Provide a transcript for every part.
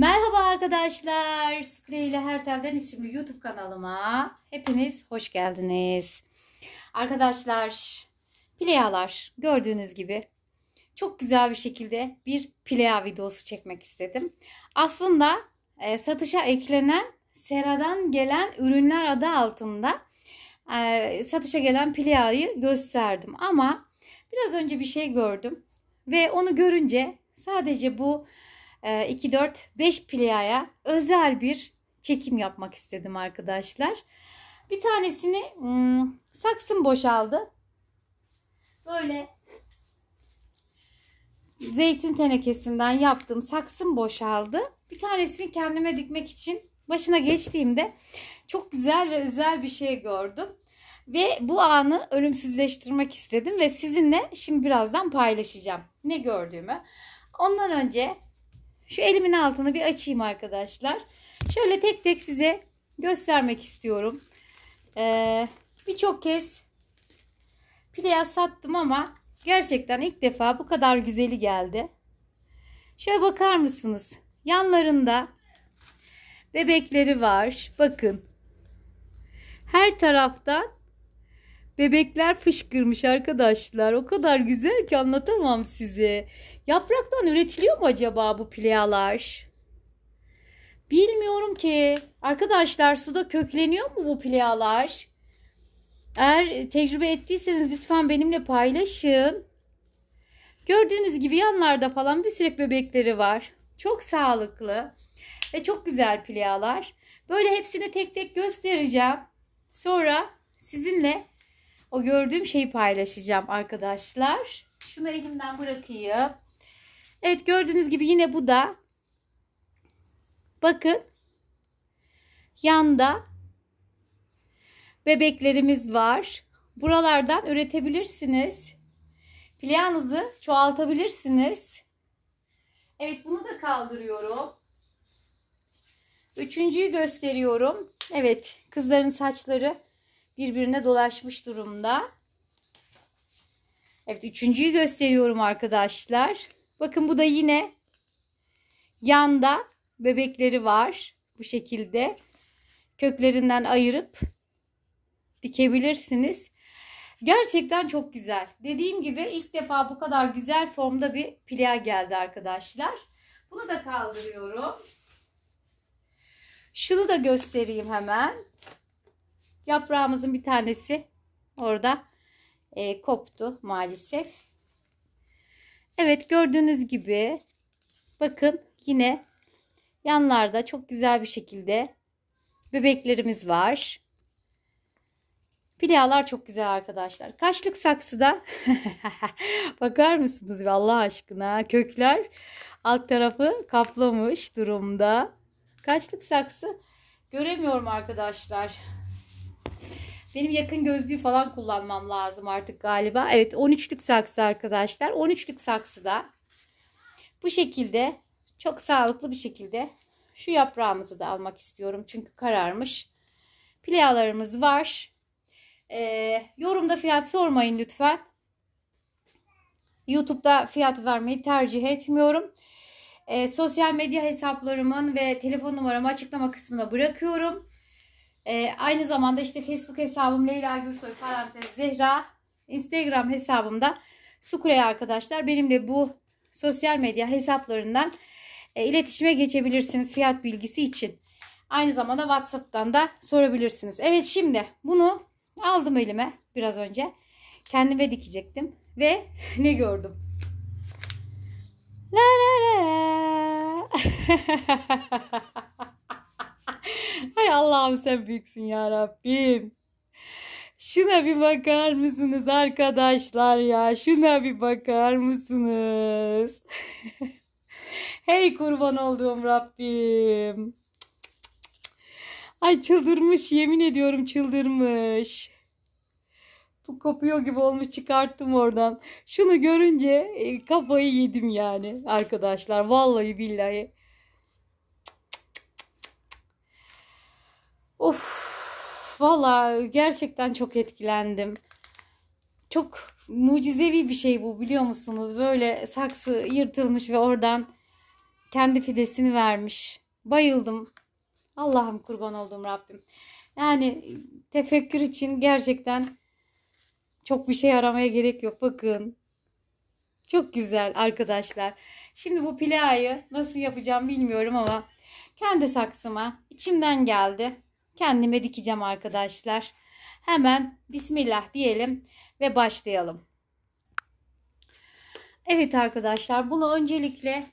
Merhaba arkadaşlar. Sprey ile her telden isimli YouTube kanalıma hepiniz hoş geldiniz. Arkadaşlar pleyalar gördüğünüz gibi çok güzel bir şekilde bir pleya videosu çekmek istedim. Aslında e, satışa eklenen seradan gelen ürünler adı altında e, satışa gelen pleyayı gösterdim. Ama biraz önce bir şey gördüm ve onu görünce sadece bu 2, 4, 5 pliaya özel bir çekim yapmak istedim arkadaşlar. Bir tanesini hmm, saksım boşaldı. Böyle zeytin tenekesinden yaptığım saksım boşaldı. Bir tanesini kendime dikmek için başına geçtiğimde çok güzel ve özel bir şey gördüm. Ve bu anı ölümsüzleştirmek istedim ve sizinle şimdi birazdan paylaşacağım ne gördüğümü. Ondan önce şu elimin altını bir açayım arkadaşlar. Şöyle tek tek size göstermek istiyorum. Ee, Birçok kez Plea sattım ama gerçekten ilk defa bu kadar güzeli geldi. Şöyle bakar mısınız? Yanlarında bebekleri var. Bakın. Her taraftan Bebekler fışkırmış arkadaşlar. O kadar güzel ki anlatamam size. Yapraktan üretiliyor mu acaba bu pleyalar? Bilmiyorum ki. Arkadaşlar suda kökleniyor mu bu pleyalar? Eğer tecrübe ettiyseniz lütfen benimle paylaşın. Gördüğünüz gibi yanlarda falan bir sürü bebekleri var. Çok sağlıklı ve çok güzel pleyalar. Böyle hepsini tek tek göstereceğim. Sonra sizinle o gördüğüm şeyi paylaşacağım arkadaşlar. Şunu elimden bırakayım. Evet gördüğünüz gibi yine bu da bakın yanda bebeklerimiz var. Buralardan üretebilirsiniz. Playanızı çoğaltabilirsiniz. Evet bunu da kaldırıyorum. Üçüncüyü gösteriyorum. Evet kızların saçları birbirine dolaşmış durumda. Evet üçüncüyü gösteriyorum arkadaşlar. Bakın bu da yine yanda bebekleri var. Bu şekilde köklerinden ayırıp dikebilirsiniz. Gerçekten çok güzel. Dediğim gibi ilk defa bu kadar güzel formda bir plia geldi arkadaşlar. Bunu da kaldırıyorum. Şunu da göstereyim hemen. Yaprağımızın bir tanesi orada e, koptu maalesef. Evet gördüğünüz gibi bakın yine yanlarda çok güzel bir şekilde bebeklerimiz var. Pilalar çok güzel arkadaşlar. Kaşlık saksıda bakar mısınız be Allah aşkına kökler alt tarafı kaplamış durumda. Kaçlık saksı göremiyorum arkadaşlar. Benim yakın gözlüğü falan kullanmam lazım artık galiba. Evet 13'lük saksı arkadaşlar. 13'lük saksıda bu şekilde çok sağlıklı bir şekilde şu yaprağımızı da almak istiyorum. Çünkü kararmış. Playalarımız var. Ee, yorumda fiyat sormayın lütfen. YouTube'da fiyat vermeyi tercih etmiyorum. Ee, sosyal medya hesaplarımın ve telefon numaramı açıklama kısmına bırakıyorum. E, aynı zamanda işte Facebook hesabım Leyla Gürsoy parantez Zehra. Instagram hesabımda Sukure'ye arkadaşlar benimle bu sosyal medya hesaplarından e, iletişime geçebilirsiniz fiyat bilgisi için. Aynı zamanda WhatsApp'tan da sorabilirsiniz. Evet şimdi bunu aldım elime biraz önce. Kendime dikecektim ve ne gördüm? La la la. Allah'ım sen büyüksün ya Rabbim. Şuna bir bakar mısınız arkadaşlar ya? Şuna bir bakar mısınız? hey kurban olduğum Rabbim. Ay çıldırmış yemin ediyorum çıldırmış. Bu kopuyor gibi olmuş çıkarttım oradan. Şunu görünce e, kafayı yedim yani arkadaşlar. Vallahi billahi. Of valla gerçekten çok etkilendim. Çok mucizevi bir şey bu biliyor musunuz? Böyle saksı yırtılmış ve oradan kendi fidesini vermiş. Bayıldım. Allah'ım kurban oldum Rabbim. Yani tefekkür için gerçekten çok bir şey aramaya gerek yok. Bakın. Çok güzel arkadaşlar. Şimdi bu playı nasıl yapacağım bilmiyorum ama kendi saksıma içimden geldi kendime dikeceğim arkadaşlar. Hemen bismillah diyelim ve başlayalım. Evet arkadaşlar bunu öncelikle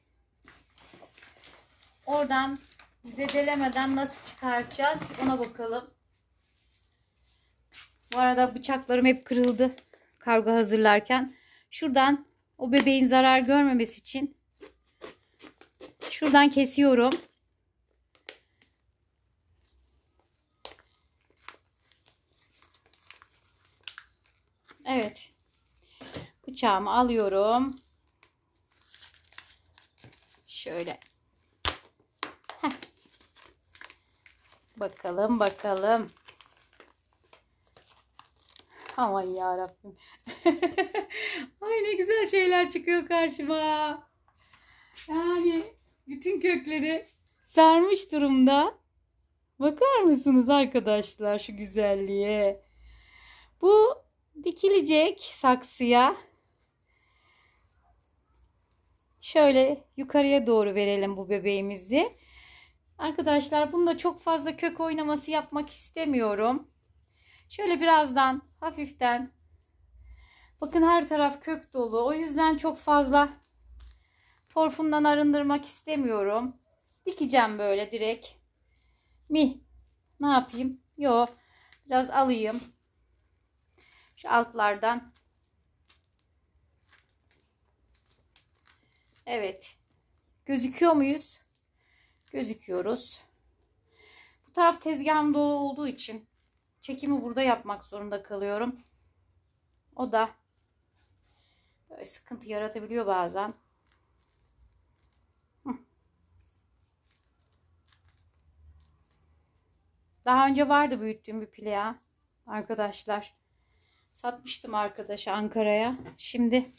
oradan zedelemeden nasıl çıkartacağız ona bakalım. Bu arada bıçaklarım hep kırıldı kargo hazırlarken. Şuradan o bebeğin zarar görmemesi için şuradan kesiyorum. Evet. Bıçağımı alıyorum. Şöyle. Heh. Bakalım bakalım. Aman ya Rabbim. Ay ne güzel şeyler çıkıyor karşıma. Yani bütün kökleri sarmış durumda. Bakar mısınız arkadaşlar şu güzelliğe? Bu dikilecek saksıya. Şöyle yukarıya doğru verelim bu bebeğimizi. Arkadaşlar bunda çok fazla kök oynaması yapmak istemiyorum. Şöyle birazdan hafiften bakın her taraf kök dolu. O yüzden çok fazla torfundan arındırmak istemiyorum. Dikeceğim böyle direkt. Mi ne yapayım? yok biraz alayım. Şu altlardan. Evet. Gözüküyor muyuz? Gözüküyoruz. Bu taraf tezgahım dolu olduğu için çekimi burada yapmak zorunda kalıyorum. O da böyle sıkıntı yaratabiliyor bazen. Daha önce vardı büyüttüğüm bir pleya arkadaşlar. Satmıştım arkadaşa Ankara'ya. Şimdi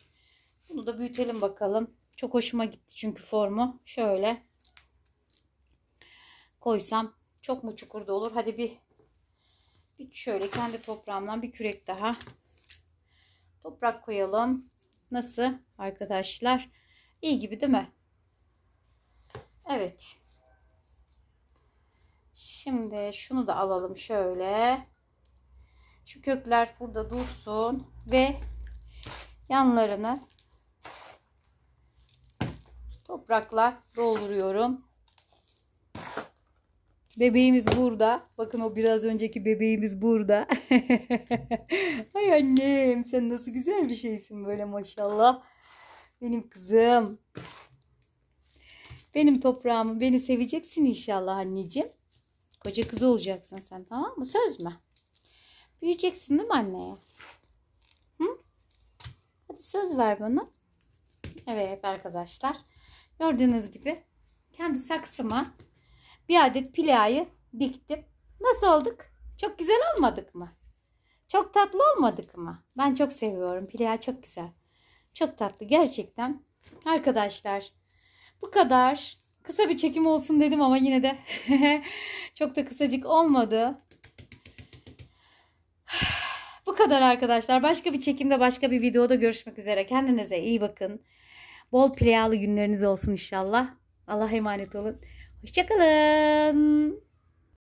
bunu da büyütelim bakalım. Çok hoşuma gitti çünkü formu. Şöyle koysam çok mu çukurda olur? Hadi bir, bir şöyle kendi toprağımdan bir kürek daha toprak koyalım. Nasıl arkadaşlar? İyi gibi değil mi? Evet. Şimdi şunu da alalım şöyle. Şu kökler burada dursun ve yanlarını toprakla dolduruyorum. Bebeğimiz burada. Bakın o biraz önceki bebeğimiz burada. Ay annem sen nasıl güzel bir şeysin böyle maşallah. Benim kızım. Benim toprağımı beni seveceksin inşallah anneciğim. Koca kız olacaksın sen tamam mı? Söz mü? Büyüyeceksin değil mi anneye? Hı? Hadi söz ver bana. Evet arkadaşlar. Gördüğünüz gibi kendi saksıma bir adet pilayı diktim. Nasıl olduk? Çok güzel olmadık mı? Çok tatlı olmadık mı? Ben çok seviyorum. Pilaya çok güzel. Çok tatlı gerçekten. Arkadaşlar bu kadar. Kısa bir çekim olsun dedim ama yine de çok da kısacık olmadı. Bu kadar arkadaşlar. Başka bir çekimde başka bir videoda görüşmek üzere. Kendinize iyi bakın. Bol playalı günleriniz olsun inşallah. Allah'a emanet olun. Hoşçakalın.